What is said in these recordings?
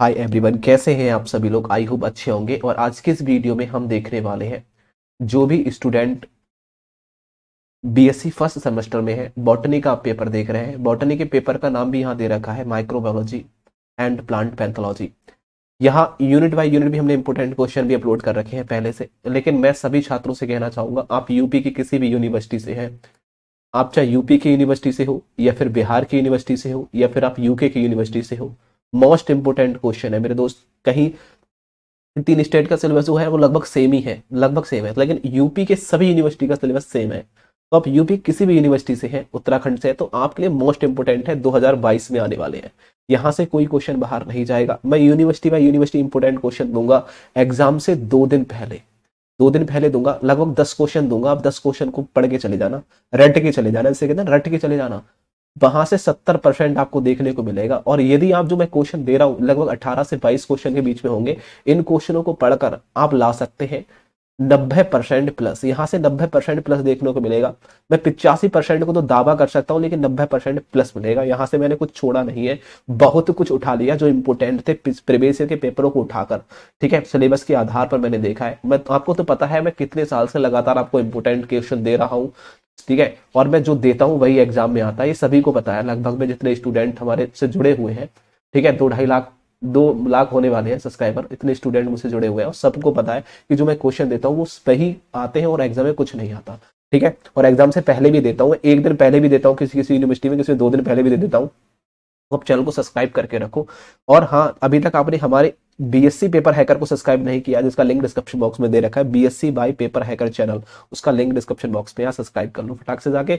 hi everyone कैसे हैं आप सभी लोग आई होप अच्छे होंगे और आज के इस वीडियो में हम देखने वाले हैं जो भी स्टूडेंट बीएससी फर्स्ट सेमेस्टर में है बॉटनी का आप पेपर देख रहे हैं बॉटनी के पेपर का नाम भी यहाँ दे रखा है माइक्रोबायोलॉजी एंड प्लांट पैथोलॉजी यहाँ यूनिट बाई यूनिट भी हमने इंपोर्टेंट क्वेश्चन भी अपलोड कर रखे हैं पहले से लेकिन मैं सभी छात्रों से कहना चाहूँगा आप यूपी की किसी भी यूनिवर्सिटी से हैं आप चाहे यूपी की यूनिवर्सिटी से हो या फिर बिहार की यूनिवर्सिटी से हो या फिर आप यूके की यूनिवर्सिटी से हो मोस्ट इंपोर्टेंट क्वेश्चन है मेरे दोस्त कहीं तीन स्टेट का सिलेबस जो है वो लगभग सेम ही है लगभग सेम है लेकिन यूपी के सभी यूनिवर्सिटी का सिलेबस सेम है तो आप यूपी किसी भी यूनिवर्सिटी से हैं उत्तराखंड से है तो आपके लिए मोस्ट इंपोर्टेंट है 2022 में आने वाले हैं यहाँ से कोई क्वेश्चन बाहर नहीं जाएगा मैं university by university important question दूंगा एग्जाम से दो दिन पहले दो दिन पहले दूंगा लगभग दस क्वेश्चन दूंगा आप दस क्वेश्चन को पढ़ के चले जाना रट के चले जाना जैसे कहते हैं रट के चले जाना वहां से सत्तर परसेंट आपको देखने को मिलेगा और यदि आप जो मैं क्वेश्चन दे रहा हूँ लगभग अठारह से बाईस क्वेश्चन के बीच में होंगे इन क्वेश्चनों को पढ़कर आप ला सकते हैं नब्बे परसेंट प्लस यहाँ से नब्बे परसेंट प्लस देखने को मिलेगा मैं पिचासी परसेंट को तो दावा कर सकता हूँ लेकिन नब्बे परसेंट प्लस मिलेगा यहां से मैंने कुछ छोड़ा नहीं है बहुत कुछ उठा लिया जो इंपोर्टेंट थे प्रीवियस के पेपरों को उठाकर ठीक है सिलेबस के आधार पर मैंने देखा है मैं तो आपको तो पता है मैं कितने साल से लगातार आपको इंपोर्टेंट क्वेश्चन दे रहा हूँ ठीक है और मैं जो देता हूँ वही एग्जाम में आता है ये सभी को पता है लगभग में जितने स्टूडेंट हमारे से जुड़े हुए हैं ठीक है दो ढाई लाख दो लाख होने वाले हैं सब्सक्राइबर इतने स्टूडेंट मुझसे जुड़े हुए हैं और सबको पता है कि जो मैं क्वेश्चन देता हूँ वो सही आते हैं और एग्जाम में कुछ नहीं आता ठीक है और एग्जाम से पहले भी देता हूँ एक दिन पहले भी देता हूँ किसी किसी यूनिवर्सिटी में किसी में दो दिन पहले भी दे देता हूँ आप चैनल को सब्सक्राइब करके रखो और हाँ अभी तक आपने हमारे बीएससी पेपर हैकर को सब्सक्राइब नहीं किया जिसका लिंक डिस्क्रिप्शन बॉक्स में दे रखा है BSc by paper hacker channel उसका लिंक डिस्क्रिप्शन बॉक्स में यहाँ सब्सक्राइब कर लो फटाक से जाके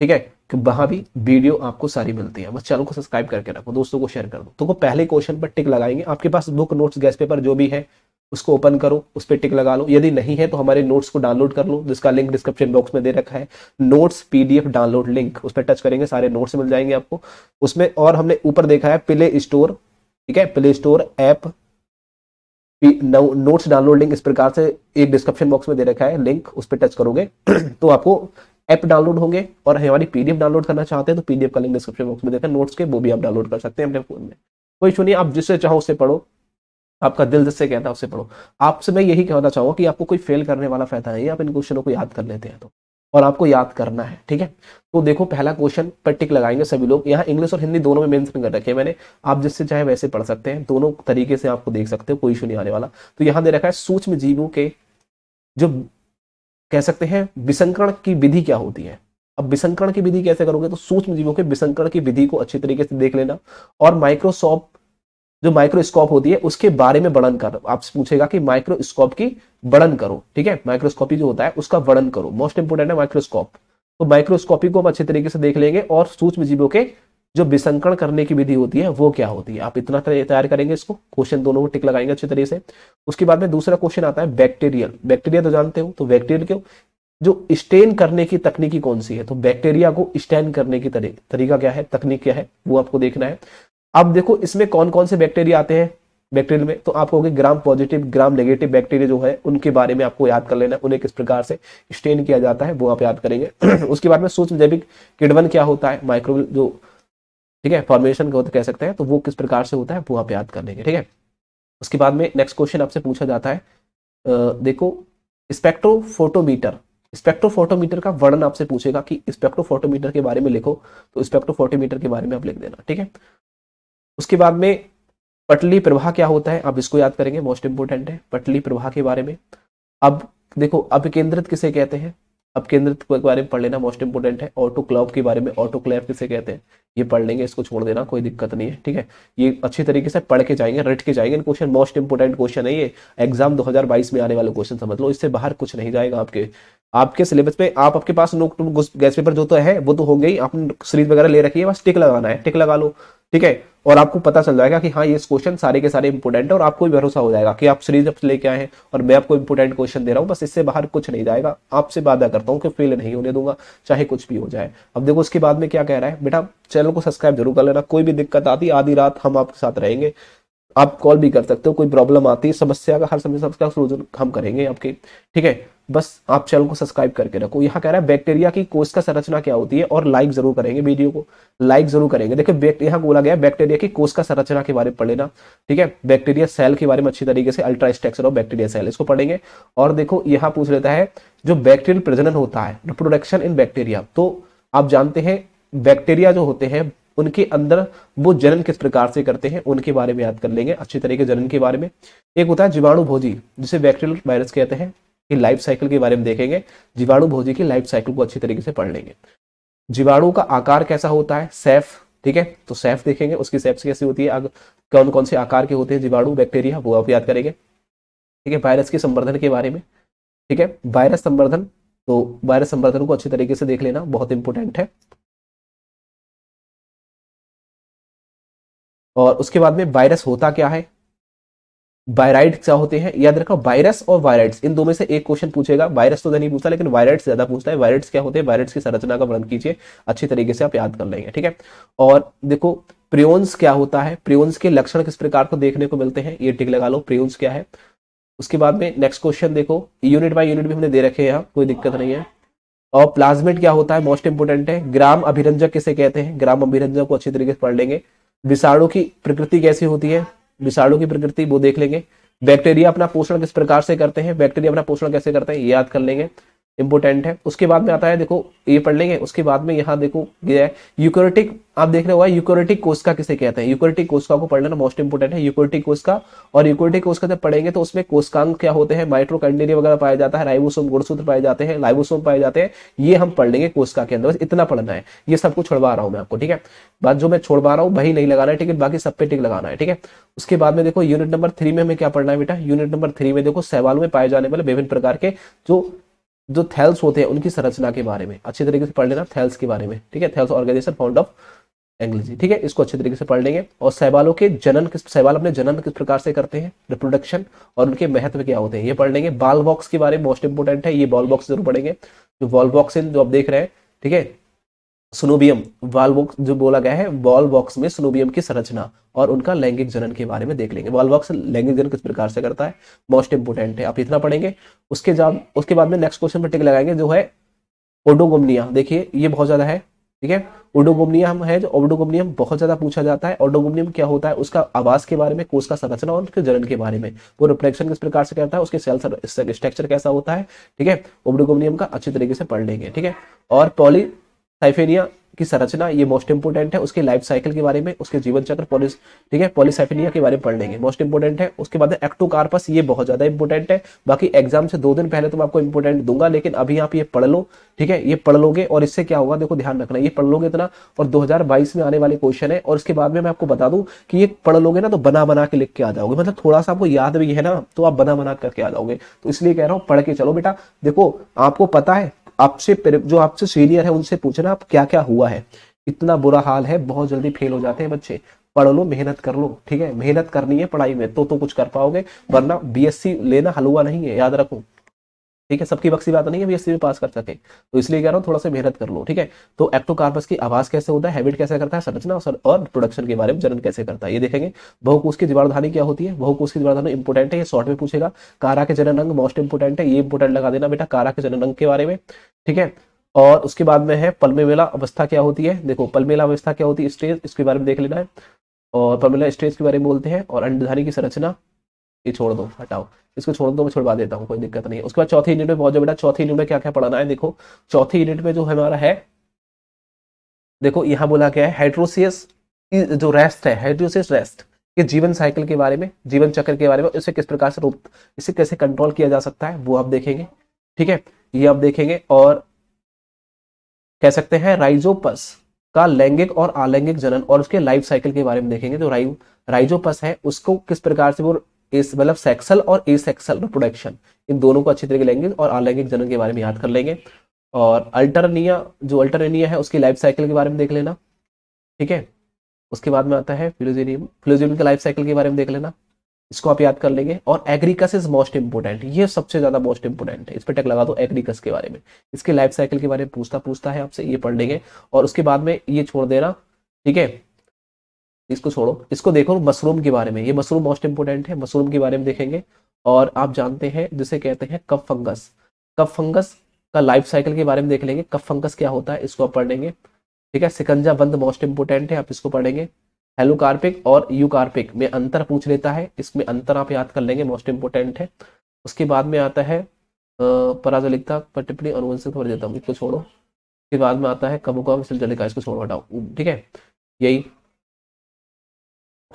ठीक है कि वहां भी वीडियो आपको सारी मिलती है बस चैनल को सब्सक्राइब करके रखो दोस्तों को शेयर कर दो तो पहले क्वेश्चन पर टिक लगाएंगे आपके पास बुक नोट्स गैस पेपर जो भी है उसको ओपन करो उस पर टिक लगा लो यदि नहीं है तो हमारे नोट्स को डाउनलोड कर लो जिसका लिंक डिस्क्रिप्शन बॉक्स में दे रखा है नोट्स पीडीएफ डाउनलोड लिंक उस पर टच करेंगे सारे नोट्स मिल जाएंगे आपको उसमें और हमने ऊपर देखा है प्ले स्टोर ठीक है play store app notes download link इस प्रकार से एक डिस्क्रिप्शन बॉक्स में दे रखा है लिंक उस पर टच करोगे तो आपको ऐप डाउनलोड होंगे और हमारी पीडीएफ डाउनलोड करना चाहते हैं तो पीडीएफ का लिंक डिस्क्रिप्शन बॉक्स में देखा नोट्स के वो भी आप डाउनलोड कर सकते हैं अपने फोन में कोई इशू नहीं आप जिससे चाहो उससे पढ़ो आपका दिल जिससे कहता है उससे पढ़ो आपसे मैं यही कहना चाहूंगा कि आपको कोई फेल करने वाला फायदा है आप इन क्वेश्चनों को याद कर लेते हैं तो और आपको याद करना है ठीक है तो देखो पहला क्वेश्चन पर लगाएंगे सभी लोग यहाँ इंग्लिश और हिंदी दोनों में मेंशन कर रखे हैं मैंने आप जिससे चाहे वैसे पढ़ सकते हैं दोनों तरीके से आपको देख सकते हो कोई इशू नहीं आने वाला तो यहाँ दे रखा है सूक्ष्म जीवों के जो कह सकते हैं विसंकरण की विधि क्या होती है अब विसंकरण की विधि कैसे करोगे तो सूक्ष्म जीवों के विसंकरण की विधि को अच्छी तरीके से देख लेना और माइक्रोसॉफ्ट जो माइक्रोस्कोप होती है उसके बारे में वर्णन कर आपसे पूछेगा कि माइक्रोस्कोप की वर्णन करो ठीक है माइक्रोस्कोपी जो होता है उसका वर्णन करो मोस्ट इंपोर्टेंट है माइक्रोस्कोप तो माइक्रोस्कोपी को हम अच्छे तरीके से देख लेंगे और सूक्ष्म जीवों के जो विसंकरण करने की विधि होती है वो क्या होती है आप इतना तैयार करेंगे इसको क्वेश्चन दोनों को टिक लगाएंगे अच्छे तरीके से उसके बाद में दूसरा क्वेश्चन आता है बैक्टीरियल बैक्टीरिया तो जानते हो तो बैक्टीरियल क्यों जो स्टेन करने की तकनीकी कौन सी है तो बैक्टीरिया को स्टेन करने की तरीका क्या है तकनीक क्या है वो आपको देखना है अब देखो इसमें कौन कौन से बैक्टीरिया आते हैं बैक्टीरिया में तो आपको gram positive gram negative bacteria जो है उनके बारे में आपको याद कर लेना उन्हें किस प्रकार से स्टेन किया जाता है वो आप याद करेंगे उसके बाद में सूक्ष्म जैविक किडवन क्या होता है माइक्रोवेल जो ठीक है फॉर्मेशन का कह सकते हैं तो वो किस प्रकार से होता है वो आप याद कर लेंगे ठीक है उसके बाद में नेक्स्ट क्वेश्चन आपसे पूछा जाता है देखो स्पेक्ट्रोफोटोमीटर स्पेक्ट्रोफोटोमीटर का वर्णन आपसे पूछेगा कि स्पेक्ट्रोफोटोमीटर के बारे में लिखो तो स्पेक्ट्रोफोटोमीटर के बारे में आप लिख देना ठीक है उसके बाद में पटली प्रवाह क्या होता है आप इसको याद करेंगे मोस्ट इंपोर्टेंट है पटली प्रवाह के बारे में अब देखो अपकेंद्रित किसे कहते हैं अपकेंद्रित के बारे में पढ़ लेना मोस्ट इंपोर्टेंट है ऑटो क्लब के बारे में ऑटो क्लैब किसे कहते हैं ये पढ़ लेंगे इसको छोड़ देना कोई दिक्कत नहीं है ठीक है ये अच्छी तरीके से पढ़ के जाएंगे रट के जाएंगे क्वेश्चन मोस्ट इंपोर्टेंट क्वेश्चन है ये एग्जाम 2022 में आने वाला क्वेश्चन समझ लो इससे बाहर कुछ नहीं जाएगा आपके आपके सिलेबस पे आप आपके पास नोट गैस पेपर जो तो है वो तो होंगे ही आपने सीरीज वगैरह ले रखी है बस टिक लगाना है टिक लगा लो ठीक है और आपको पता चल जाएगा कि हाँ ये क्वेश्चन सारे के सारे इंपोर्टेंट है और आपको भी भरोसा हो जाएगा कि आप सीरीज लेके आए हैं और मैं आपको इंपोर्टेंट क्वेश्चन दे रहा हूँ बस इससे बाहर कुछ नहीं जाएगा आपसे वादा करता हूँ कि फेल नहीं होने दूंगा चाहे कुछ भी हो जाए अब देखो उसके बाद में क्या कह रहा है बेटा चैनल को सब्सक्राइब जरूर कर लेना कोई भी दिक्कत आती आधी रात हम आपके साथ रहेंगे आप कॉल भी कर सकते हो कोई प्रॉब्लम आती है समस्या का हर समस्या का सोल्यूशन हम करेंगे आपके ठीक है बस आप चैनल को सब्सक्राइब करके रखो यहाँ कह रहा है बैक्टीरिया की कोश का संरचना क्या होती है और लाइक जरूर करेंगे वीडियो को लाइक जरूर करेंगे देखिए यहाँ बोला गया बैक्टीरिया की कोश का संरचना के बारे में पढ़ लेना ठीक है बैक्टीरिया सेल के बारे में अच्छी तरीके से अल्ट्रास्ट्रक्चर और ऑफ बैक्टीरिया सेल इसको पढ़ेंगे और देखो यहाँ पूछ लेता है जो बैक्टीरियल प्रजनन होता है रिप्रोडक्शन इन बैक्टीरिया तो आप जानते हैं बैक्टीरिया जो होते हैं उनके अंदर वो जनन किस प्रकार से करते हैं उनके बारे में याद कर लेंगे अच्छी तरीके जनन के बारे में एक होता है जीवाणु भोजी जिसे बैक्टीरियल वायरस कहते हैं कि लाइफ साइकिल के बारे में देखेंगे जीवाणु भोजी की लाइफ साइकिल को अच्छी तरीके से पढ़ लेंगे जीवाणु का आकार कैसा होता है सेफ ठीक है तो सेफ देखेंगे उसकी सेफ्स कैसी होती है कौन कौन से आकार के होते हैं जीवाणु बैक्टीरिया वो आप याद करेंगे ठीक है वायरस के संवर्धन के बारे में ठीक है वायरस संवर्धन तो वायरस संवर्धन को अच्छी तरीके से देख लेना बहुत इंपॉर्टेंट है और उसके बाद में वायरस होता क्या है वायराइड क्या होते हैं याद रखो वायरस और वायराइड्स इन दो में से एक क्वेश्चन पूछेगा वायरस तो नहीं पूछता लेकिन वायराइड्स ज्यादा पूछता है वायराइड्स क्या होते हैं वायराइड्स की संरचना का वर्णन कीजिए अच्छे तरीके से आप याद कर लेंगे ठीक है और देखो प्रियोन्स क्या होता है प्रियोन्स के लक्षण किस प्रकार को देखने को मिलते हैं ये टिक लगा लो प्रियोन्स क्या है उसके बाद में नेक्स्ट क्वेश्चन देखो यूनिट बाय यूनिट भी हमने दे रखे हैं यहाँ कोई दिक्कत नहीं है और प्लाज्मेट क्या होता है मोस्ट इंपोर्टेंट है ग्राम अभिरंजक किसे कहते हैं ग्राम अभिरंजक को अच्छी तरीके से पढ़ लेंगे विषाणु की प्रकृति कैसी होती है विषाणु की प्रकृति वो देख लेंगे बैक्टीरिया अपना पोषण किस प्रकार से करते हैं बैक्टीरिया अपना पोषण कैसे करते हैं याद कर लेंगे इंपोर्टेंट है उसके बाद में आता है देखो ये पढ़ लेंगे उसके बाद में यहाँ देखो गया है यूकोरेटिक आप देख रहे हो यूकोरेटिक कोर्स का किसे कहते हैं यूकोरेटिक कोर्स का पढ़ लेना मोस्ट इंपोर्टेंट है यूकोरेटिक कोर्स का और यूकोरेटिक कोर्स का जब पढ़ेंगे तो उसमें कोस्कांग क्या होते हैं माइट्रोकंडेरिया वगैरह पाया जाता है राइबोसोम गुड़सूत्र पाए जाते हैं लाइबोसोम पाए जाते हैं ये हम पढ़ लेंगे कोस्का के अंदर बस इतना पढ़ना है ये सबको छोड़वा रहा हूँ मैं आपको ठीक है बात जो मैं छोड़वा रहा हूँ वही नहीं लगाना है ठीक है बाकी सब पे टिक लगाना है ठीक है उसके बाद में देखो यूनिट नंबर थ्री में हमें क्या पढ़ना है बेटा यूनिट नंबर थ्री में देखो सहवाल में पाए जाने वाले विभिन्न प्रकार के जो जो थैल्स होते हैं उनकी संरचना के बारे में अच्छे तरीके से पढ़ लेना थैल्स के बारे में ठीक है थैल्स ऑर्गेनाइजेशन फाउंड ऑफ एंग्लिजी ठीक है इसको अच्छे तरीके से पढ़ लेंगे और सहवालों के जनन किस सहवाल अपने जनन किस प्रकार से करते हैं रिप्रोडक्शन और उनके महत्व क्या होते हैं ये पढ़ लेंगे बाल बॉक्स के बारे में मोस्ट इंपोर्टेंट है ये बॉल बॉक्स जरूर पढ़ेंगे जो बॉल बॉक्स जो आप देख रहे हैं ठीक है सुनोबियम वॉल बॉक्स जो बोला गया है वॉल बॉक्स में सुनोबियम की संरचना और उनका लैंगिक जनन के बारे में देख लेंगे वॉल बॉक्स लैंगिक जनन किस प्रकार से करता है मोस्ट इंपोर्टेंट है आप इतना पढ़ेंगे उसके जब उसके बाद में नेक्स्ट क्वेश्चन पर टिक लगाएंगे जो है ओडोगोमनिया देखिए ये बहुत ज़्यादा है ठीक है हम है जो ओडोगोमनियम बहुत ज्यादा पूछा जाता है ओडोगोमनियम क्या होता है उसका आवास के बारे में कोष का संरचना और उसके जनन के बारे में वो रिफ्लेक्शन किस प्रकार से करता है उसके सेल स्ट्रक्चर कैसा होता है ठीक है ओडोगोमनियम का अच्छी तरीके से पढ़ लेंगे ठीक है और पॉली साइफेनिया की संरचना ये मोस्ट इंपोर्टेंट है उसके लाइफ साइकिल के बारे में उसके जीवन चक्र पॉलिस ठीक है पॉलिसाइफेनिया के बारे में पढ़ लेंगे मोस्ट इंपोर्टेंट है उसके बाद एक्टोकार्पस ये बहुत ज्यादा इंपॉर्टेंट है बाकी एग्जाम से दो दिन पहले तो मैं आपको इंपोर्टेंट दूंगा लेकिन अभी आप ये पढ़ लो ठीक है ये पढ़ लोगे और इससे क्या होगा देखो ध्यान रखना ये पढ़ लोगे इतना और दो में आने वाले क्वेश्चन है और उसके बाद में मैं आपको बता दूं कि ये पढ़ लोगे ना तो बना बना के लिख के आ जाओगे मतलब थोड़ा सा आपको याद भी है ना तो आप बना बना करके आ जाओगे तो इसलिए कह रहा हूँ पढ़ के चलो बेटा देखो आपको पता है आपसे जो आपसे सीनियर है उनसे पूछना आप क्या क्या हुआ है इतना बुरा हाल है बहुत जल्दी फेल हो जाते हैं बच्चे पढ़ लो मेहनत कर लो ठीक है मेहनत करनी है पढ़ाई में तो तो कुछ कर पाओगे वरना बीएससी लेना हलवा नहीं है याद रखो ठीक है सबकी बक्सी बात तो नहीं है बीएससी में पास कर सके तो इसलिए कह रहा हूँ थोड़ा सा मेहनत कर लो ठीक है तो एक्टोकार्पस की आवाज कैसे होता है हैबिट कैसे करता है संरचना और प्रोडक्शन के बारे में जनन कैसे करता है ये देखेंगे बहुकोश की दीवारधानी क्या होती है बहुकोश की दीवारधानी इंपोर्टेंट है ये शॉर्ट में पूछेगा कारा के जनन अंग मोस्ट इंपोर्टेंट है ये इंपोर्टेंट लगा देना बेटा कारा के जनन अंग के बारे में ठीक है और उसके बाद में है पलमेला अवस्था क्या होती है देखो पलमेला अवस्था क्या होती है स्टेज इसके बारे में देख लेना है और पलमेला स्टेज के बारे में बोलते हैं और अंडधारी की संरचना ये छोड़ दो हटाओ इसको छोड़ दो मैं छोड़वा देता हूँ कोई दिक्कत नहीं उसके बाद चौथे यूनिट में पहुंचो बेटा चौथे यूनिट में क्या क्या पढ़ाना है देखो चौथे यूनिट में जो हमारा है देखो यहाँ बोला गया है हाइड्रोसियस जो रेस्ट है हाइड्रोसियस रेस्ट के जीवन साइकिल के बारे में जीवन चक्र के बारे में इसे किस प्रकार से रूप इसे कैसे कंट्रोल किया जा सकता है वो आप देखेंगे ठीक है ये आप देखेंगे और कह सकते हैं राइजोपस का लैंगिक और अलैंगिक जनन और उसके लाइफ साइकिल के बारे में देखेंगे जो राइव राइजोपस है उसको किस प्रकार से वो मतलब सेक्सल और ए सेक्सल रिप्रोडक्शन इन दोनों को अच्छी तरीके लेंगे और अलैंगिक जनन के बारे में याद कर लेंगे और अल्टरनिया जो अल्टरनिया है उसकी लाइफ साइकिल के बारे में देख लेना ठीक है उसके बाद में आता है फिलोजेनियम फिलोजेनियम के लाइफ साइकिल के बारे में देख लेना इसको आप याद कर लेंगे और एग्रीकस इज मोस्ट इंपोर्टेंट ये सबसे ज्यादा मोस्ट इंपोर्टेंट है इस पर टक लगा दो एग्रीकस के बारे में इसके लाइफ साइकिल के बारे में पूछता पूछता है आपसे ये पढ़ लेंगे और उसके बाद में ये छोड़ देना ठीक है इसको छोड़ो इसको देखो मशरूम के बारे में ये मशरूम मोस्ट इंपोर्टेंट है मशरूम के बारे में देखेंगे और आप जानते हैं जिसे कहते हैं कफ फंगस कफ फंगस का लाइफ साइकिल के बारे में देख लेंगे कफ फंगस क्या होता है इसको आप पढ़ेंगे ठीक है सिकंजा बंद मोस्ट इंपोर्टेंट है आप इसको पढ़ेंगे हेलोकार्पिक और यू कार्पिक में अंतर पूछ लेता है इसमें अंतर आप याद कर लेंगे मोस्ट इंपोर्टेंट है उसके बाद में आता है पराजलिकता पर टिप्पणी और खबर देता हूँ इसको छोड़ो उसके बाद में आता है कबुका सिलजलिका इसको छोड़ो हटाओ ठीक है यही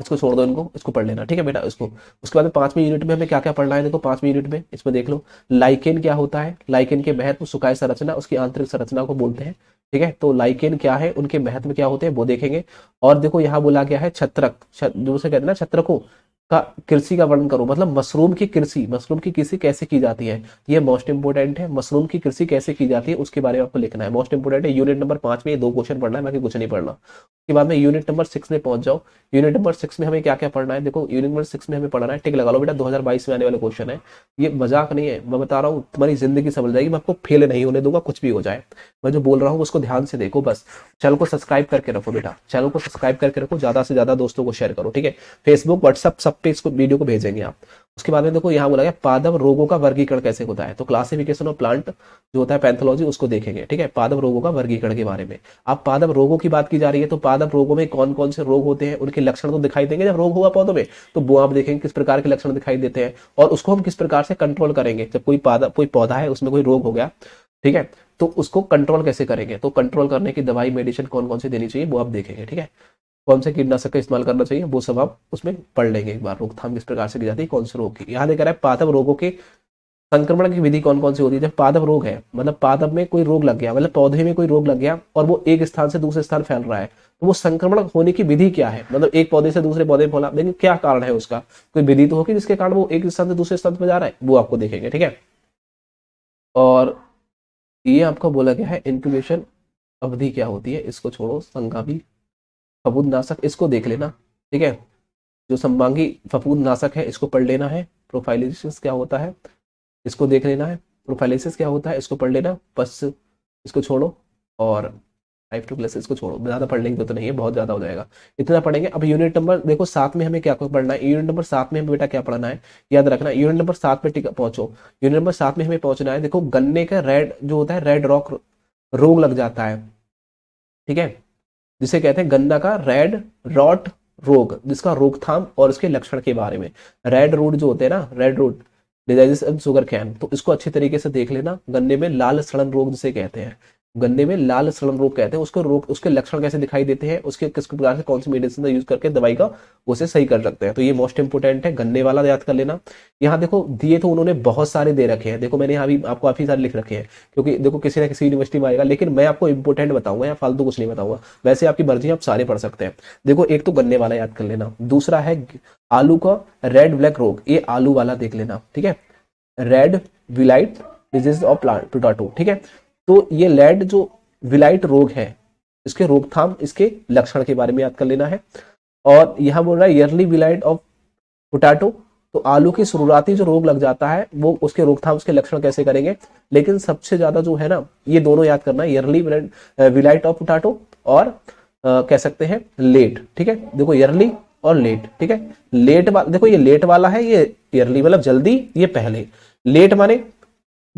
इसको छोड़ दो इनको इसको पढ़ लेना ठीक है बेटा इसको उसके बाद पांचवी यूनिट में हमें क्या क्या पढ़ना है देखो पांचवी यूनिट में इसमें देख लो लाइकेन क्या होता है लाइकेन के महत्व सुखाय संरचना उसकी आंतरिक संरचना को बोलते हैं ठीक है तो लाइकेन क्या है उनके महत्व क्या होते हैं वो देखेंगे और देखो यहाँ बोला गया है छत्रक जो कहते हैं ना छत्रको का कृषि का वर्णन करो मतलब मशरूम की कृषि मशरूम की कृषि कैसे की जाती है ये मोस्ट इंपोर्टेंट है मशरूम की कृषि कैसे की जाती है उसके बारे में आपको लिखना है मोस्ट इंपोर्टेंट है यूनिट नंबर पांच में ये दो क्वेश्चन पढ़ना है बाकी कुछ नहीं पढ़ना उसके बाद में यूनिट नंबर सिक्स में पहुंच जाओ यूनिट नंबर सिक्स में हमें क्या क्या पढ़ना है देखो यूनिट नंबर सिक्स में हमें पढ़ना है टिक लगा लो बेटा 2022 में आने वाले क्वेश्चन है ये मजाक नहीं है मैं बता रहा हूँ तुम्हारी जिंदगी समझ जाएगी मैं आपको फेल नहीं होने दूंगा कुछ भी हो जाए मैं जो बोल रहा हूँ उसको ध्यान से देखो बस चैनल को सब्सक्राइब करके रखो बेटा चैनल को सब्सक्राइब करके रखो ज्यादा से ज्यादा दोस्तों को शेयर करो ठीक है फेसबुक व्हाट्सअप सब पे इसको वीडियो को भेजेंगे आप उसके बाद में देखो यहाँ बोला गया पादव रोगों का वर्गीकरण कैसे होता है तो क्लासिफिकेशन ऑफ प्लांट जो होता है पैथोलॉजी उसको देखेंगे ठीक है पादव रोगों का वर्गीकरण के बारे में अब पादव रोगों की बात की जा रही है तो पादव रोगों में कौन कौन से रोग होते हैं उनके लक्षण तो दिखाई देंगे जब रोग होगा पौधों में तो वो आप देखेंगे किस प्रकार के लक्षण दिखाई देते हैं और उसको हम किस प्रकार से कंट्रोल करेंगे जब कोई पादप कोई पौधा है उसमें कोई रोग हो गया ठीक है तो उसको कंट्रोल कैसे करेंगे तो कंट्रोल करने की दवाई मेडिसिन कौन कौन सी देनी चाहिए वो आप देखेंगे ठीक है कौन सा कीटनाशक का इस्तेमाल करना चाहिए वो सब आप उसमें पढ़ लेंगे एक बार रोकथाम किस प्रकार से की जाती है कौन से रोग की यहाँ देखा रहे है पादप रोगों के संक्रमण की विधि कौन कौन सी होती है जब पादप रोग है मतलब पादप में कोई रोग लग गया मतलब पौधे में कोई रोग लग गया और वो एक स्थान से दूसरे स्थान फैल रहा है तो वो संक्रमण होने की विधि क्या है मतलब एक पौधे से दूसरे पौधे में फैला देखिए क्या कारण है उसका कोई विधि तो होगी जिसके कारण वो एक स्थान से दूसरे स्थान पर जा रहा है वो आपको देखेंगे ठीक है और ये आपका बोला गया है इंक्यूबेशन अवधि क्या होती है इसको छोड़ो संघा भी फफूंद नाशक इसको देख लेना ठीक है जो संभांगी फफूंद नाशक है इसको पढ़ लेना है प्रोफाइलिस क्या होता है इसको देख लेना है प्रोफाइलिस क्या होता है इसको पढ़ लेना बस इसको छोड़ो और टाइप टू क्लासेस को छोड़ो ज़्यादा पढ़ने की जरूरत तो नहीं है बहुत ज़्यादा हो जाएगा इतना पढ़ेंगे अब यूनिट नंबर देखो सात में हमें क्या पढ़ना है यूनिट नंबर सात में हमें बेटा क्या पढ़ना है याद रखना यूनिट नंबर सात पे पहुंचो यूनिट नंबर सात में हमें पहुंचना है देखो गन्ने का रेड जो होता है रेड रॉक रोग लग जाता है ठीक है जिसे कहते हैं गन्ना का रेड रॉट रोग जिसका रोकथाम और इसके लक्षण के बारे में रेड रोड जो होते हैं ना red rot diseases and sugarcane तो इसको अच्छे तरीके से देख लेना गन्ने में लाल सड़न रोग जिसे कहते हैं गन्ने में लाल सड़न रोग कहते हैं उसको रोग उसके लक्षण कैसे दिखाई देते हैं उसके किस प्रकार से कौन सी मेडिसिन यूज करके दवाई का उसे सही कर सकते हैं तो ये मोस्ट इंपोर्टेंट है गन्ने वाला याद कर लेना यहाँ देखो दिए तो उन्होंने बहुत सारे दे रखे हैं देखो मैंने यहाँ भी आपको काफी सारे लिख रखे हैं क्योंकि देखो किसी ना किसी यूनिवर्सिटी में आएगा लेकिन मैं आपको इंपोर्टेंट बताऊंगा या फालतू कुछ नहीं बताऊंगा वैसे आपकी मर्जी आप सारे पढ़ सकते हैं देखो एक तो गन्ने वाला याद कर लेना दूसरा है आलू का रेड ब्लैक रोग ये आलू वाला देख लेना ठीक है red blight disease of plant potato ठीक है तो ये लेड जो विलाइट रोग है इसके रोकथाम इसके लक्षण के बारे में याद कर लेना है और यहाँ बोल रहा है ईयरली विलाइट ऑफ पोटैटो तो आलू की शुरुआती जो रोग लग जाता है वो उसके रोकथाम उसके लक्षण कैसे करेंगे लेकिन सबसे ज्यादा जो है ना ये दोनों याद करना ईयरली विलाइट ऑफ पोटैटो और आ, कह सकते हैं लेट ठीक है देखो ईयरली और लेट ठीक है लेट वाला देखो ये लेट वाला है ये ईयरली मतलब जल्दी ये पहले लेट माने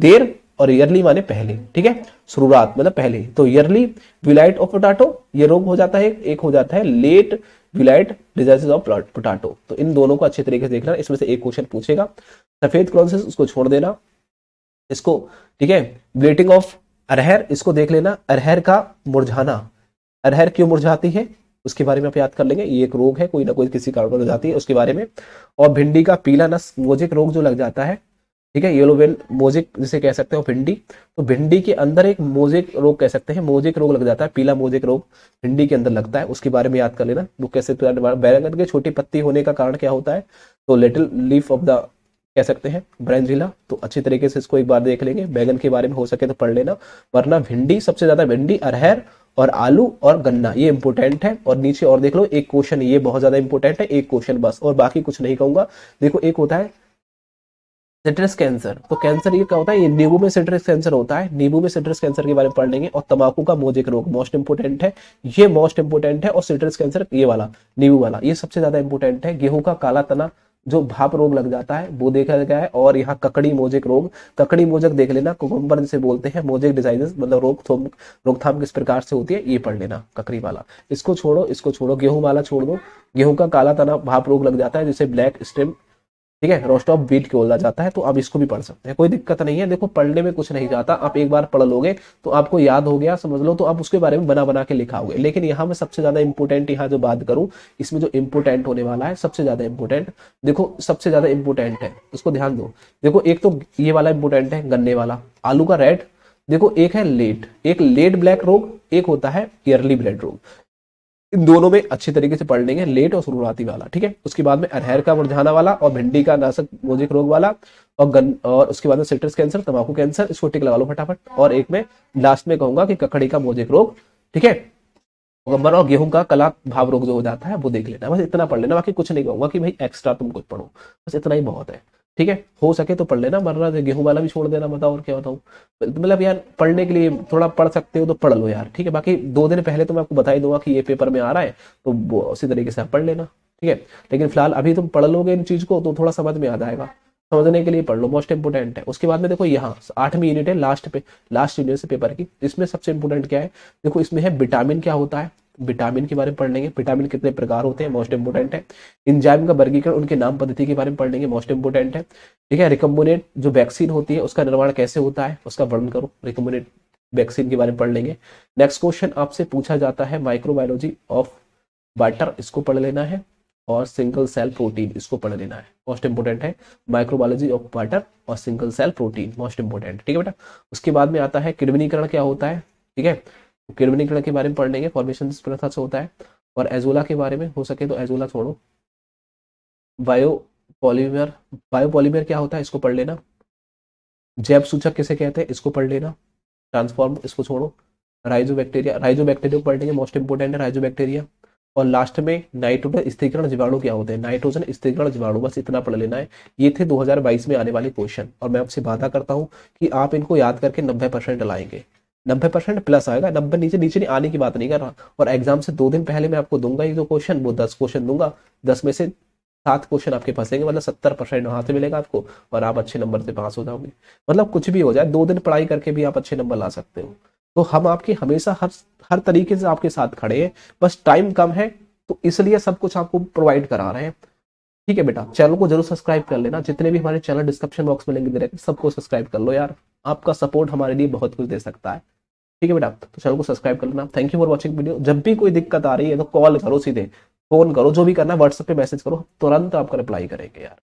देर और ईयरली माने पहले ठीक है शुरुआत मतलब पहले तो ईयरली विलाइट ऑफ पोटाटो ये रोग हो जाता है एक हो जाता है late blight diseases of potato तो इन दोनों को अच्छे तरीके से देखना इसमें से एक क्वेश्चन पूछेगा सफेद क्रोनसिस उसको छोड़ देना इसको ठीक है ब्लेटिंग ऑफ अरहर इसको देख लेना अरहर का मुरझाना अरहर क्यों मुरझाती है उसके बारे में आप याद कर लेंगे ये एक रोग है कोई ना कोई किसी कारण पर हो जाती है उसके बारे में और भिंडी का पीला नस मोजिक रोग जो लग जाता है ठीक है येलो वेल मोजिक जिसे कह सकते हो भिंडी तो भिंडी के अंदर एक मोजिक रोग कह सकते हैं मोजिक रोग लग जाता है पीला मोजिक रोग भिंडी के अंदर लगता है उसके बारे में याद कर लेना वो तो कैसे तो बैरंगन के छोटी पत्ती होने का कारण क्या होता है तो लिटिल लीफ ऑफ द कह सकते हैं ब्रेंजिला तो अच्छी तरीके से इसको एक बार देख लेंगे बैगन के बारे में हो सके तो पढ़ लेना वरना भिंडी सबसे ज्यादा भिंडी अरहर और आलू और गन्ना ये इंपोर्टेंट है और नीचे और देख लो एक क्वेश्चन ये बहुत ज्यादा इंपोर्टेंट है एक क्वेश्चन बस और बाकी कुछ नहीं कहूंगा देखो एक होता है सिट्रस कैंसर तो कैंसर ये क्या होता है ये नींबू में सिट्रस कैंसर होता है नींबू में सिट्रस कैंसर के बारे में पढ़ लेंगे और तंबाकू का मोजिक रोग मोस्ट इंपोर्टेंट है ये मोस्ट इंपोर्टेंट है और सिट्रस कैंसर ये वाला नींबू वाला ये सबसे ज्यादा इंपोर्टेंट है गेहूं का काला तना जो भाप रोग लग जाता है वो देखा गया है और यहाँ ककड़ी मोजिक रोग ककड़ी मोजक देख लेना कुकुम्बर जिसे बोलते हैं मोजिक डिजाइन मतलब रोग रोकथाम किस प्रकार से होती है ये पढ़ लेना ककड़ी वाला इसको छोड़ो इसको छोड़ो गेहूं वाला छोड़ दो गेहूं का काला तना भाप रोग लग जाता है जिसे ब्लैक स्टेम ठीक है रोस्ट ऑफ बीट बोला जाता है तो आप इसको भी पढ़ सकते हैं कोई दिक्कत नहीं है देखो पढ़ने में कुछ नहीं जाता आप एक बार पढ़ लोगे तो आपको याद हो गया समझ लो तो आप उसके बारे में बना बना के लिखाओगे लेकिन यहाँ मैं सबसे ज्यादा इंपोर्टेंट यहाँ जो बात करूँ इसमें जो इंपोर्टेंट होने वाला है सबसे ज्यादा इंपोर्टेंट देखो सबसे ज्यादा इंपोर्टेंट है उसको ध्यान दो देखो एक तो ये वाला इंपोर्टेंट है गन्ने वाला आलू का रेड देखो एक है लेट एक लेट ब्लैक रोग एक होता है इयरली ब्लेड रोग इन दोनों में अच्छे तरीके से पढ़ लेंगे लेट और शुरुआती वाला ठीक है उसके बाद में अरहर का मुरझाना वाला और भिंडी का नाशक मोजिक रोग वाला और गन और उसके बाद में सिट्रस कैंसर तंबाकू कैंसर इसको टिक लगा लो फटाफट और एक में लास्ट में कहूंगा कि ककड़ी का मोजिक रोग ठीक है गंबर और गेहूं का कला भाव रोग जो हो जाता है वो देख लेना बस इतना पढ़ लेना बाकी कुछ नहीं कहूंगा कि भाई एक्स्ट्रा तुम कुछ पढ़ो बस इतना ही बहुत है ठीक है हो सके तो पढ़ लेना वरना गेहूं वाला भी छोड़ देना बताओ तो और क्या बताऊँ मतलब यार पढ़ने के लिए थोड़ा पढ़ सकते हो तो पढ़ लो यार ठीक है बाकी दो दिन पहले तो मैं आपको बता ही दूंगा कि ये पेपर में आ रहा है तो उसी तरीके से आप पढ़ लेना ठीक है लेकिन फिलहाल अभी तुम पढ़ लोगे इन चीज को तो थोड़ा समझ में आ जाएगा समझने के लिए पढ़ लो मोस्ट इंपोर्टेंट है उसके बाद में देखो यहाँ आठवीं यूनिट है लास्ट पे लास्ट यूनिट से पेपर की इसमें सबसे इंपोर्टेंट क्या है देखो इसमें है विटामिन क्या होता है विटामिन के बारे में पढ़ लेंगे विटामिन कितने प्रकार होते हैं मोस्ट इंपोर्टेंट है इंजाइम का वर्गीकरण उनके नाम पद्धति के बारे में पढ़ लेंगे मोस्ट इंपोर्टेंट है ठीक है रिकम्बोनेट जो वैक्सीन होती है उसका निर्माण कैसे होता है उसका वर्णन करो रिकम्बोनेट वैक्सीन के बारे में पढ़ लेंगे नेक्स्ट क्वेश्चन आपसे पूछा जाता है माइक्रोबायोलॉजी ऑफ वाटर इसको पढ़ लेना है और सिंगल सेल प्रोटीन इसको पढ़ लेना है मोस्ट इंपोर्टेंट है माइक्रोबायोलॉजी ऑफ वाटर और single cell protein most important ठीक है बेटा उसके बाद में आता है किडनीकरण क्या होता है ठीक है किरमनिकला के बारे में पढ़ लेंगे फॉर्मेशन इस प्रथा से होता है और एजोला के बारे में हो सके तो एजोला छोड़ो बायो पॉलीमर बायो पॉलीमर क्या होता है इसको पढ़ लेना जैव सूचक किसे कहते हैं इसको पढ़ लेना ट्रांसफॉर्म इसको छोड़ो राइजो बैक्टीरिया राइजो बैक्टीरिया पढ़ लेंगे मोस्ट इंपोर्टेंट है राइजो बैक्टीरिया और लास्ट में नाइट्रोजन स्थिरीकरण जीवाणु क्या होते हैं नाइट्रोजन स्थिरीकरण जीवाणु बस इतना पढ़ लेना है ये थे 2022 में आने वाले क्वेश्चन और मैं आपसे वादा करता हूँ कि आप इनको याद करके 90 परसेंट लाएंगे नब्बे परसेंट प्लस आएगा नब्बे नीचे नीचे नहीं आने की बात नहीं कर रहा और एग्जाम से दो दिन पहले मैं आपको दूंगा ये जो क्वेश्चन वो दस क्वेश्चन दूंगा दस में से सात क्वेश्चन आपके फंसेंगे मतलब सत्तर परसेंट वहां से मिलेगा आपको और आप अच्छे नंबर से पास हो जाओगे मतलब कुछ भी हो जाए दो दिन पढ़ाई करके भी आप अच्छे नंबर ला सकते हो तो हम आपके हमेशा हर हर तरीके से आपके साथ खड़े हैं बस टाइम कम है तो इसलिए सब कुछ आपको प्रोवाइड करा रहे हैं ठीक है बेटा चैनल को जरूर सब्सक्राइब कर लेना जितने भी हमारे चैनल डिस्क्रिप्शन बॉक्स में लिंक दे रहे सबको सब्सक्राइब कर लो यार आपका सपोर्ट हमारे लिए बहुत कुछ दे सकता है ठीक है बेटा तो चैनल को सब्सक्राइब कर लेना thank you for watching video जब भी कोई दिक्कत आ रही है तो कॉल करो सीधे फोन करो जो भी करना है व्हाट्सएप पर मैसेज करो तुरंत आपका रिप्लाई करेंगे यार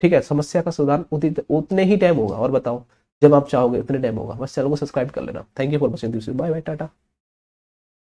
ठीक है समस्या का सुधार उतने ही टाइम होगा और बताओ जब आप चाहोगे उतने टाइम होगा बस चैनल को सब्सक्राइब कर लेना thank you for watching this bye bye Tata